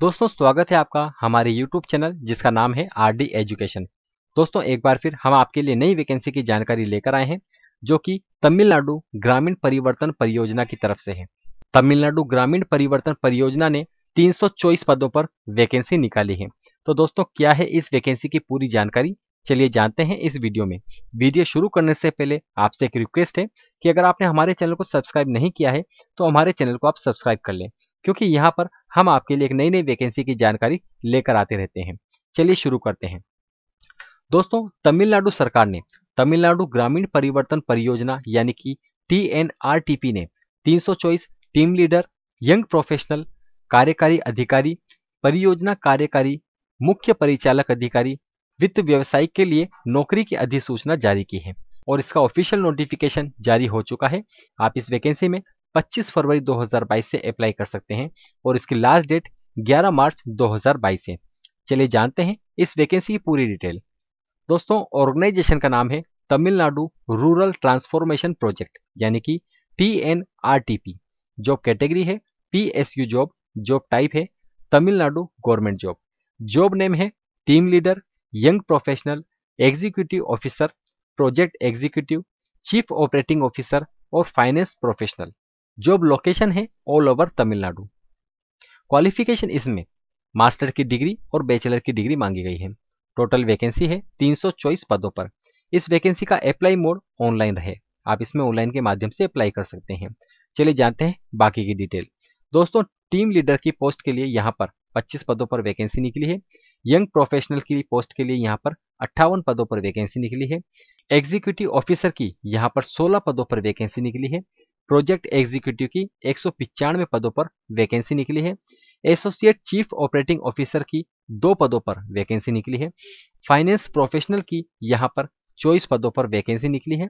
दोस्तों स्वागत है आपका हमारे YouTube चैनल जिसका नाम है आर डी एजुकेशन दोस्तों एक बार फिर हम आपके लिए नई वैकेंसी की जानकारी लेकर आए हैं जो कि तमिलनाडु ग्रामीण परिवर्तन परियोजना की तरफ से है तमिलनाडु ग्रामीण परिवर्तन परियोजना ने 324 पदों पर वैकेंसी निकाली है तो दोस्तों क्या है इस वैकेंसी की पूरी जानकारी चलिए जानते हैं इस वीडियो में वीडियो शुरू करने से पहले आपसे एक रिक्वेस्ट है कि अगर आपने हमारे चैनल को सब्सक्राइब नहीं किया है तो हमारे चैनल को आप सब्सक्राइब कर लें क्योंकि यहाँ पर हम आपके लिए एक नई नई वैकेंसी की जानकारी लेकर आते रहते हैं चलिए शुरू करते हैं दोस्तों तमिलनाडु सरकार ने तमिलनाडु ग्रामीण परिवर्तन परियोजना यानी कि टी ने 324 टीम लीडर यंग प्रोफेशनल कार्यकारी अधिकारी परियोजना कार्यकारी मुख्य परिचालक अधिकारी वित्त व्यवसाय के लिए नौकरी की अधिसूचना जारी की है और इसका ऑफिशियल नोटिफिकेशन जारी हो चुका है आप इस वैकेंसी में 25 फरवरी 2022 से अप्लाई कर सकते हैं और इसकी लास्ट डेट 11 मार्च 2022 है चलिए जानते हैं इस वैकेंसी की पूरी डिटेल दोस्तों ऑर्गेनाइजेशन का नाम है तमिलनाडु रूरल ट्रांसफॉर्मेशन प्रोजेक्ट यानी कि T N R T P job category है P S U job job type है Tamil Nadu government job job name है team leader young professional executive officer project executive chief operating officer और finance professional job location है all over Tamil Nadu qualification इसमें master की degree और bachelor की degree मांगी गई है टोटल वैकेंसी है तीन पदों पर इस वैकेंसी का अप्लाई मोड ऑनलाइन रहे आप इसमें ऑनलाइन के माध्यम से अप्लाई कर सकते हैं चलिए जानते हैं बाकी की डिटेल दोस्तों टीम लीडर की पोस्ट के लिए यहाँ पर 25 पदों पर वैकेंसी निकली है यंग प्रोफेशनल की पोस्ट के लिए यहाँ पर अट्ठावन पदों पर वैकेंसी निकली है एग्जीक्यूटिव ऑफिसर की यहाँ पर 16 पदों पर वैकेंसी निकली है प्रोजेक्ट एग्जीक्यूटिव की एक पदों पर वैकेंसी निकली है एसोसिएट चीफ ऑपरेटिंग ऑफिसर की दो पदों पर वैकेंसी निकली है फाइनेंस प्रोफेशनल की यहाँ पर चौबीस पदों पर वैकेंसी निकली है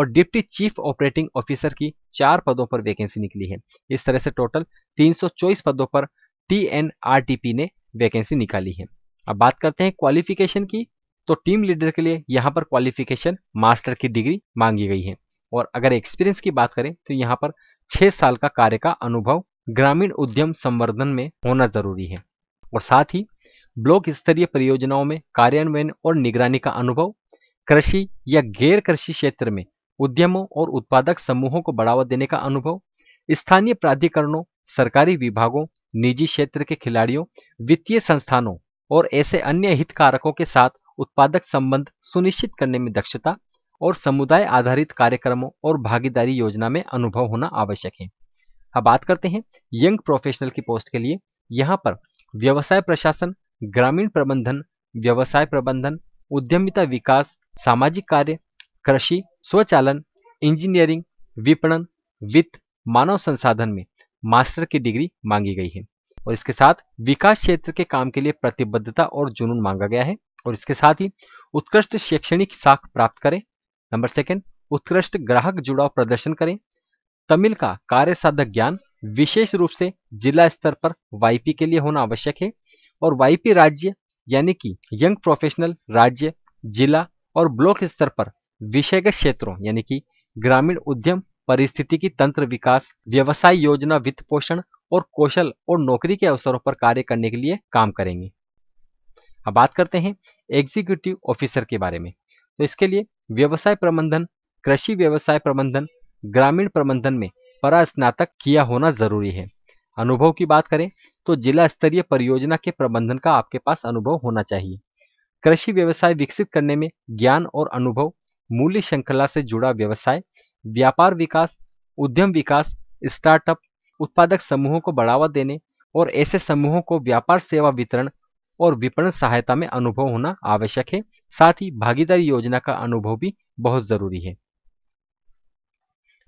और डिप्टी चीफ ऑपरेटिंग ऑफिसर की चार पदों पर वैकेंसी निकली है इस तरह से टोटल 324 पदों पर टी ने वैकेंसी निकाली है अब बात करते हैं क्वालिफिकेशन की तो टीम लीडर के लिए यहाँ पर क्वालिफिकेशन मास्टर की डिग्री मांगी गई है और अगर एक्सपीरियंस की बात करें तो यहाँ पर छह साल का कार्य का अनुभव ग्रामीण उद्यम संवर्धन में होना जरूरी है और साथ ही ब्लॉक स्तरीय परियोजनाओं में कार्यान्वयन और निगरानी का अनुभव कृषि या गैर कृषि क्षेत्र में उद्यमों और उत्पादक समूहों को बढ़ावा देने का अनुभव स्थानीय प्राधिकरणों सरकारी विभागों निजी क्षेत्र के खिलाड़ियों वित्तीय संस्थानों और ऐसे अन्य हितकारकों के साथ उत्पादक संबंध सुनिश्चित करने में दक्षता और समुदाय आधारित कार्यक्रमों और भागीदारी योजना में अनुभव होना आवश्यक है अब बात करते हैं यंग प्रोफेशनल की पोस्ट के लिए यहाँ पर व्यवसाय प्रशासन ग्रामीण प्रबंधन व्यवसाय प्रबंधन उद्यमिता विकास सामाजिक कार्य कृषि स्वचालन इंजीनियरिंग विपणन वित्त मानव संसाधन में मास्टर की डिग्री मांगी गई है और इसके साथ विकास क्षेत्र के काम के लिए प्रतिबद्धता और जुनून मांगा गया है और इसके साथ ही उत्कृष्ट शैक्षणिक साख प्राप्त करें नंबर सेकंड उत्कृष्ट ग्राहक जुड़ाव प्रदर्शन करें तमिल का कार्य साधक ज्ञान विशेष रूप से जिला स्तर पर वाईपी के लिए होना आवश्यक है और वाईपी राज्य यानी कि यंग प्रोफेशनल राज्य जिला और ब्लॉक स्तर पर विषयगत क्षेत्रों यानी कि ग्रामीण उद्यम परिस्थिति की तंत्र विकास व्यवसाय योजना वित्त पोषण और कौशल और नौकरी के अवसरों पर कार्य करने के लिए काम करेंगे अब बात करते हैं एग्जीक्यूटिव ऑफिसर के बारे में तो इसके लिए व्यवसाय प्रबंधन कृषि व्यवसाय प्रबंधन ग्रामीण प्रबंधन में परास्नातक किया होना जरूरी है अनुभव की बात करें तो जिला स्तरीय परियोजना के प्रबंधन का आपके पास अनुभव होना चाहिए कृषि व्यवसाय विकसित करने में ज्ञान और अनुभव मूल्य श्रृंखला से जुड़ा व्यवसाय व्यापार विकास उद्यम विकास स्टार्टअप उत्पादक समूहों को बढ़ावा देने और ऐसे समूहों को व्यापार सेवा वितरण और विपणन सहायता में अनुभव होना आवश्यक है साथ ही भागीदारी योजना का अनुभव भी बहुत जरूरी है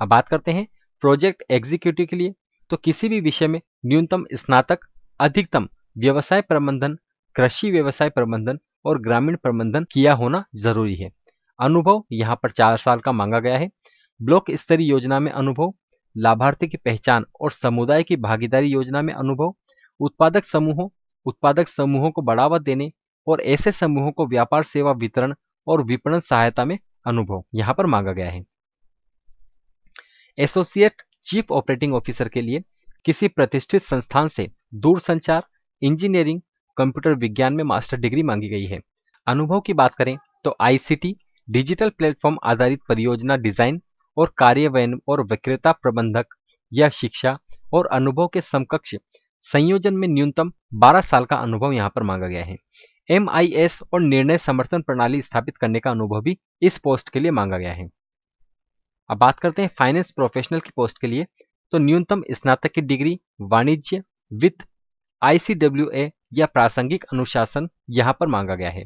अब बात करते हैं प्रोजेक्ट एग्जीक्यूटिव के लिए तो किसी भी विषय में न्यूनतम स्नातक अधिकतम व्यवसाय प्रबंधन कृषि व्यवसाय प्रबंधन और ग्रामीण प्रबंधन किया होना जरूरी है अनुभव यहाँ पर चार साल का मांगा गया है ब्लॉक स्तरीय योजना में अनुभव लाभार्थी की पहचान और समुदाय की भागीदारी योजना में अनुभव उत्पादक समूहों उत्पादक समूहों को बढ़ावा देने और ऐसे समूहों को व्यापार सेवा वितरण और विपणन सहायता में अनुभव यहां पर मांगा गया है एसोसिएट चीफ ऑपरेटिंग ऑफिसर के लिए किसी प्रतिष्ठित संस्थान से दूरसंचार इंजीनियरिंग कंप्यूटर विज्ञान में मास्टर डिग्री मांगी गई है अनुभव की बात करें तो आईसीटी डिजिटल प्लेटफॉर्म आधारित परियोजना डिजाइन और कार्यान्वयन और विक्रेता प्रबंधक या शिक्षा और अनुभव के समकक्ष संयोजन में न्यूनतम 12 साल का अनुभव यहाँ पर मांगा गया है एम और निर्णय समर्थन प्रणाली स्थापित करने का अनुभव भी इस पोस्ट के लिए मांगा गया है अब बात करते हैं फाइनेंस प्रोफेशनल की पोस्ट के लिए तो न्यूनतम स्नातक की डिग्री वाणिज्य वित्त आईसीडब्ल्यू या प्रासंगिक अनुशासन यहाँ पर मांगा गया है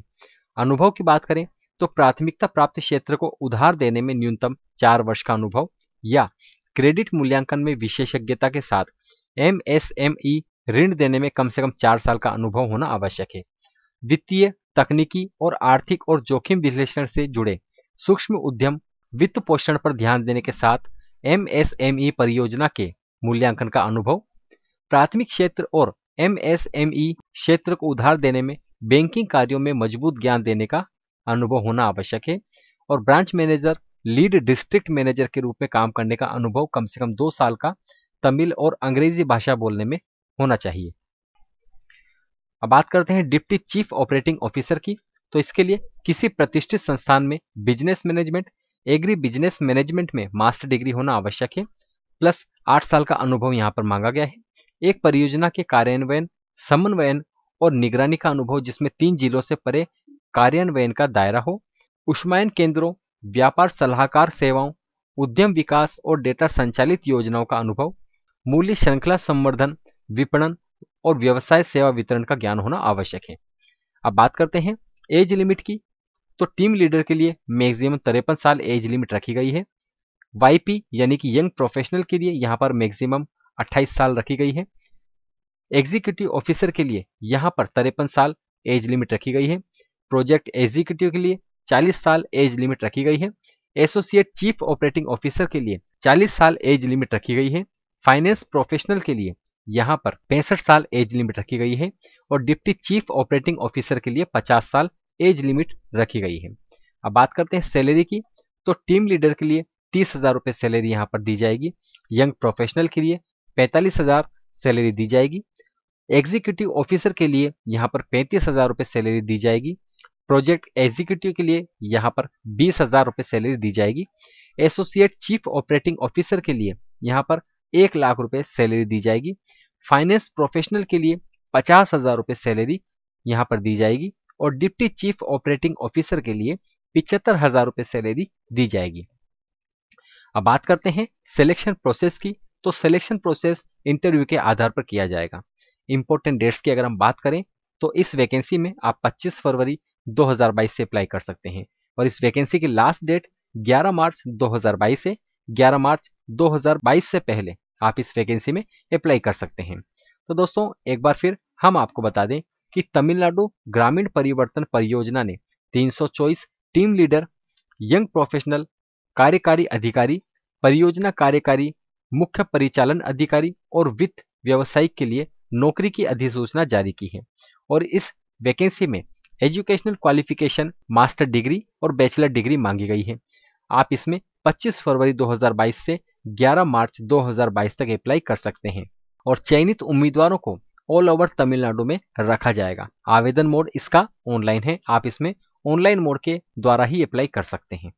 अनुभव की बात करें तो प्राथमिकता प्राप्त क्षेत्र को उधार देने में न्यूनतम चार वर्ष का अनुभव या क्रेडिट मूल्यांकन में विशेषज्ञता के साथ एम एस एम ई ऋण देने में कम से कम चार साल का अनुभव होना आवश्यक है वित्तीय तकनीकी और आर्थिक और जोखिम विश्लेषण से जुड़े सूक्ष्म उद्यम वित्त पोषण पर ध्यान देने के साथ एमएसएमई परियोजना के मूल्यांकन का अनुभव प्राथमिक क्षेत्र और एमएसएमई क्षेत्र को उधार देने में बैंकिंग कार्यों में मजबूत ज्ञान देने का अनुभव होना आवश्यक है और branch manager lead district manager के रूप में काम करने का अनुभव कम से कम दो साल का तमिल और अंग्रेजी भाषा बोलने में होना चाहिए अब बात करते हैं डिप्टी चीफ ऑपरेटिंग ऑफिसर की तो इसके लिए किसी प्रतिष्ठित संस्थान में business management agri business management में मास्टर डिग्री होना आवश्यक है प्लस आठ साल का अनुभव यहाँ पर मांगा गया है एक परियोजना के कार्यान्वयन समन्वयन और निगरानी का अनुभव जिसमें तीन जिलों से परे कार्यान्वयन का दायरा हो उष्मायन केंद्रों व्यापार सलाहकार सेवाओं उद्यम विकास और डेटा संचालित योजनाओं का अनुभव मूल्य श्रृंखला संवर्धन विपणन और व्यवसाय सेवा वितरण का ज्ञान होना आवश्यक है अब बात करते हैं एज लिमिट की तो टीम लीडर के लिए मैक्सिमम तिरपन साल एज लिमिट रखी गई है वाईपी यानी कि यंग प्रोफेशनल के लिए यहाँ पर मैक्सिमम 28 साल रखी गई है एग्जीक्यूटिव ऑफिसर के लिए यहाँ पर तिरपन साल एज लिमिट रखी गई है प्रोजेक्ट एग्जीक्यूटिव के लिए 40 साल एज लिमिट रखी गई है एसोसिएट चीफ ऑपरेटिंग ऑफिसर के लिए 40 साल एज लिमिट रखी गई है फाइनेंस प्रोफेशनल के लिए यहाँ पर पैंसठ साल एज लिमिट रखी गई है और डिप्टी चीफ ऑपरेटिंग ऑफिसर के लिए 50 साल एज लिमिट रखी गई है अब बात करते हैं सैलरी की तो टीम लीडर के लिए तीस हजार रुपये सैलरी यहाँ पर दी जाएगी यंग प्रोफेशनल के लिए पैंतालीस हजार सैलरी दी जाएगी एग्जीक्यूटिव ऑफिसर के लिए यहाँ पर पैंतीस हजार रुपये सैलरी दी जाएगी प्रोजेक्ट एग्जीक्यूटिव के लिए यहाँ पर बीस हजार रुपये सैलरी दी जाएगी एसोसिएट चीफ ऑपरेटिंग ऑफिसर के लिए यहाँ पर एक लाख रुपए सैलरी दी जाएगी फाइनेंस प्रोफेशनल के लिए पचास हजार रुपए सैलरी यहाँ पर दी जाएगी और डिप्टी चीफ ऑपरेटिंग ऑफिसर के लिए पिछहत्तर हजार रुपए सैलरी दी जाएगी अब बात करते हैं सिलेक्शन प्रोसेस की तो सिलेक्शन प्रोसेस इंटरव्यू के आधार पर किया जाएगा इंपॉर्टेंट डेट्स की अगर हम बात करें तो इस वैकेंसी में आप 25 फरवरी 2022 से अप्लाई कर सकते हैं और इस वैकेंसी की लास्ट डेट 11 मार्च 2022 है 11 मार्च 2022 से पहले आप इस वैकेंसी में अप्लाई कर सकते हैं तो दोस्तों एक बार फिर हम आपको बता दें कि तमिलनाडु ग्रामीण परिवर्तन परियोजना ने 324 टीम लीडर यंग प्रोफेशनल कार्यकारी अधिकारी परियोजना कार्यकारी मुख्य परिचालन अधिकारी और वित्त व्यवसायिक के लिए नौकरी की अधिसूचना जारी की है और इस वैकेंसी में एजुकेशनल क्वालिफिकेशन मास्टर डिग्री और बैचलर डिग्री मांगी गई है आप इसमें 25 फरवरी 2022 से 11 मार्च 2022 तक अप्लाई कर सकते हैं और चयनित उम्मीदवारों को ऑल ओवर तमिलनाडु में रखा जाएगा आवेदन मोड इसका ऑनलाइन है आप इसमें ऑनलाइन मोड के द्वारा ही अप्लाई कर सकते हैं